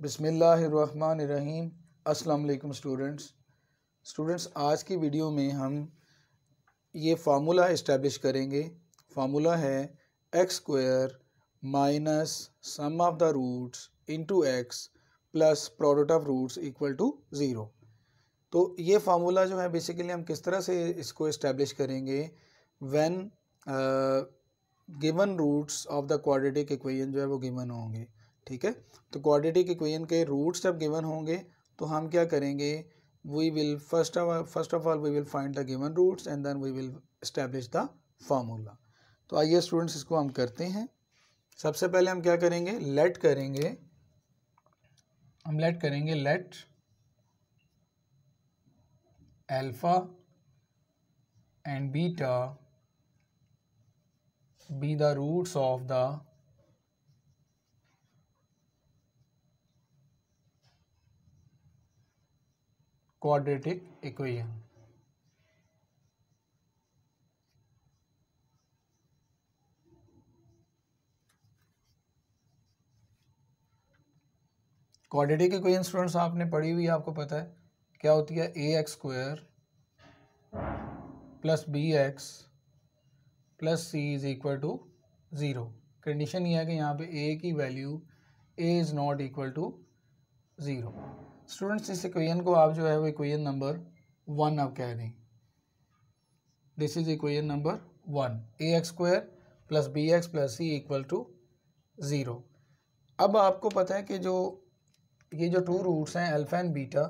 बिसमीम् अल्लाम students students आज की वीडियो में हम ये फार्मूला इस्टेब्लिश करेंगे फार्मूला है x square minus sum of the roots into x plus product of roots equal to zero तो ये फार्मूला जो है बेसिकली हम किस तरह से इसको इस्टेब्लिश करेंगे when given roots of the quadratic equation जो है वो गिवन होंगे ठीक है तो क्वाड्रेटिक इक्वेशन के रूट्स जब गिवन होंगे तो हम क्या करेंगे we will first of first of all we will find the given roots and then we will establish the formula तो आइए स्टूडेंट्स इसको हम करते हैं सबसे पहले हम क्या करेंगे लेट करेंगे हम लेट करेंगे let alpha and beta be the roots of the quadratic equation quadratic equation students आपने पढ़ी हुई आपको पता है क्या होती है a x square plus b x plus c is equal to zero condition ये है कि यहाँ पे ए की value a is not equal to zero students इस इक्वेशन को आप जो है वो इक्वेशन नंबर वन आप कह दें this is equation number one a x square plus b x plus c equal to zero अब आपको पता है कि जो ये जो टू रूट्स हैं अल्फ़ा एंड बीटा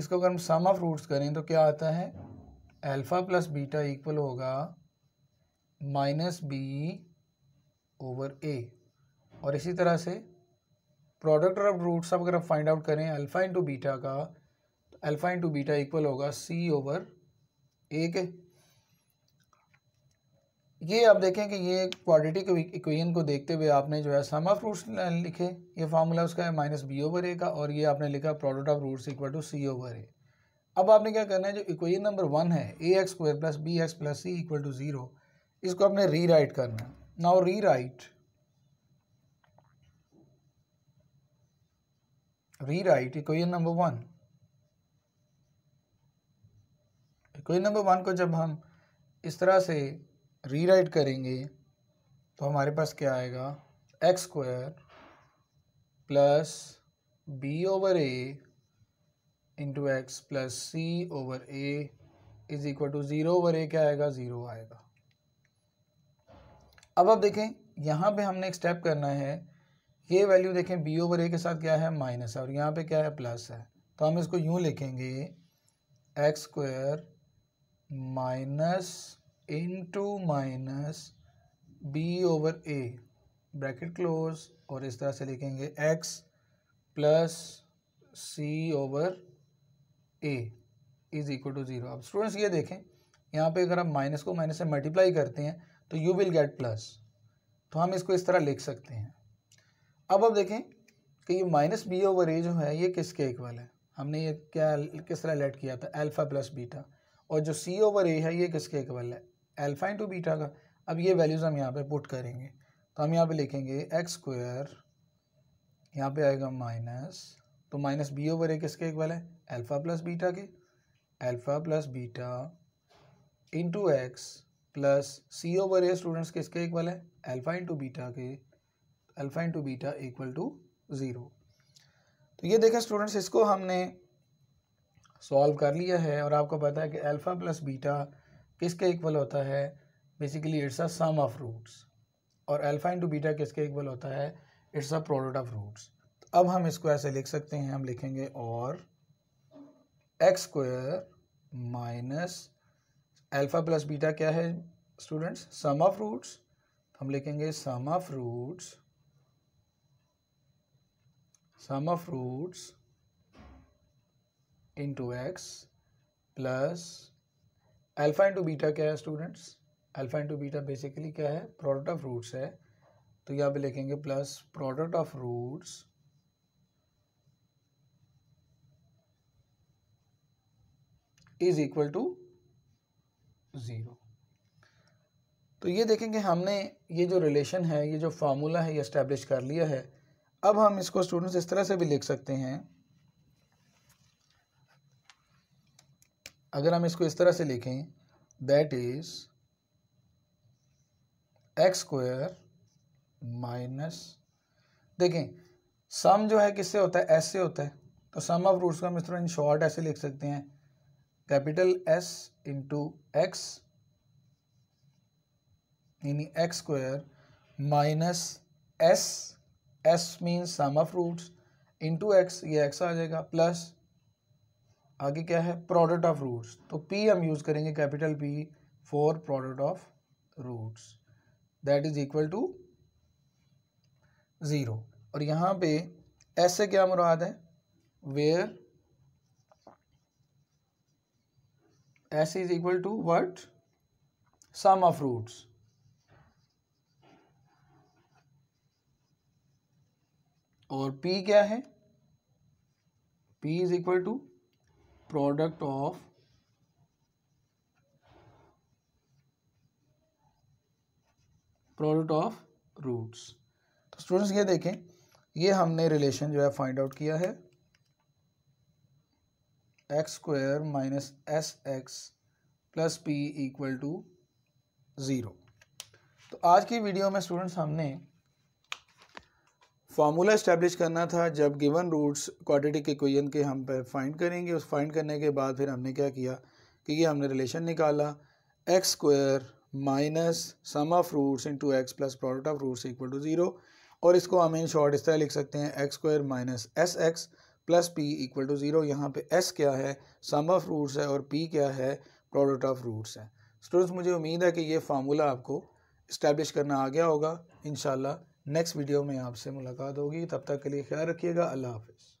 इसको अगर हम सम ऑफ रूट्स करें तो क्या आता है अल्फ़ा प्लस बीटा इक्वल होगा माइनस बी ओवर ए और इसी तरह से प्रोडक्ट और रूट अब अगर आप फाइंड आउट करें अल्फ़ा इंटू बीटा का तो अल्फ़ा इंटू बीटा इक्वल होगा सी ओवर ए के ये आप देखें कि ये क्वाड्रेटिक इक्वेशन को देखते हुए आपने जो है सम ऑफ रूट्स लिखे ये फार्मूला उसका है माइनस बी ओवर ए का और ये आपने लिखा product of roots equal to c over a अब आपने क्या करना है जो इक्वेशन नंबर वन है a x square plus b x plus c equal to zero इसको आपने री राइट करना है now rewrite rewrite equation number one equation number one को जब हम इस तरह से रीराइट करेंगे तो हमारे पास क्या आएगा x square plus b over a into x plus c over a is equal to zero over a क्या आएगा ज़ीरो आएगा अब आप देखें यहां पे हमने एक स्टेप करना है ये वैल्यू देखें बी ओवर ए के साथ क्या है माइनस है और यहाँ पे क्या है प्लस है तो हम इसको यूँ लिखेंगे x square minus into minus b over a bracket close और इस तरह से लिखेंगे x plus c over a is equal to zero अब स्टूडेंट्स ये देखें यहाँ पे अगर आप माइनस को माइनस से मल्टीप्लाई करते हैं तो यू विल गेट प्लस तो हम इसको इस तरह लिख सकते हैं अब आप देखें कि ये माइनस बी ओवर ए जो है ये किसके इक्वल है हमने ये क्या किस तरह लेट किया था अल्फ़ा प्लस बीटा और जो सी ओवर ए है ये किसके इक्वल है अल्फ़ा इंटू बीटा का अब ये वैल्यूज़ हम यहाँ पे पुट करेंगे तो हम यहाँ पे लिखेंगे एक्स स्क्वायर यहाँ पे आएगा माइनस तो माइनस बी ओवर ए किसके इक्वल है एल्फा प्लस बीटा के alpha plus beta into x plus c over a students किसके इक्वल है एल्फा इंटू बीटा के alpha into beta equal to zero तो ये देखा स्टूडेंट्स इसको हमने सॉल्व कर लिया है और आपको पता है कि अल्फ़ा प्लस बीटा किसके इक्वल होता है basically it's a sum of roots और अल्फ़ा इंटू बीटा किसके इक्वल होता है it's a product of roots तो अब हम इसको ऐसे लिख सकते हैं हम लिखेंगे और x square minus alpha plus beta क्या है स्टूडेंट्स सम ऑफ रूट्स हम लिखेंगे sum of roots sum of roots into x plus alpha into beta क्या है students alpha into beta basically क्या है प्रोडक्ट ऑफ रूट्स है तो यहाँ पे लिखेंगे plus product of roots is equal to zero तो ये देखेंगे हमने ये जो रिलेशन है ये जो फार्मूला है ये इस्टेब्लिश कर लिया है अब हम इसको स्टूडेंट्स इस तरह से भी लिख सकते हैं अगर हम इसको इस तरह से लिखें that is x square minus देखें सम जो है किससे होता है एस से होता है तो सम ऑफ रूट्स को हम इस तरह इन शॉर्ट ऐसे लिख सकते हैं कैपिटल एस इंटू एक्स यानी x square minus S S means sum of roots into x ये एक्स आ जाएगा प्लस आगे क्या है प्रोडक्ट ऑफ रूट्स तो पी हम यूज़ करेंगे capital P for product of roots that is equal to zero और यहाँ पे एस से क्या मुराद है where S is equal to what sum of roots और पी क्या है P is equal to product of product of roots तो स्टूडेंट्स ये देखें ये हमने रिलेशन जो है फाइंड आउट किया है x square minus S x plus P equal to zero तो आज की वीडियो में स्टूडेंट्स हमने फार्मूला इस्टेब्लिश करना था जब गिवन रूट्स क्वाड्रेटिक इक्वेशन के हम फाइंड करेंगे उस फाइंड करने के बाद फिर हमने क्या किया कि ये हमने रिलेशन निकाला x square minus sum of roots into x plus product of roots equal to zero और इसको हम इन शॉर्ट इस तरह लिख सकते हैं x square minus S x plus P equal to zero यहाँ पर एस क्या है सम ऑफ रूट्स है और पी क्या है प्रोडक्ट ऑफ रूट्स है स्टूडेंट्स मुझे उम्मीद है कि ये फार्मूला आपको इस्टेब्लिश करना आ गया होगा इन नेक्स्ट वीडियो में आपसे मुलाकात होगी तब तक के लिए ख्याल रखिएगा अल्लाह हाफिज़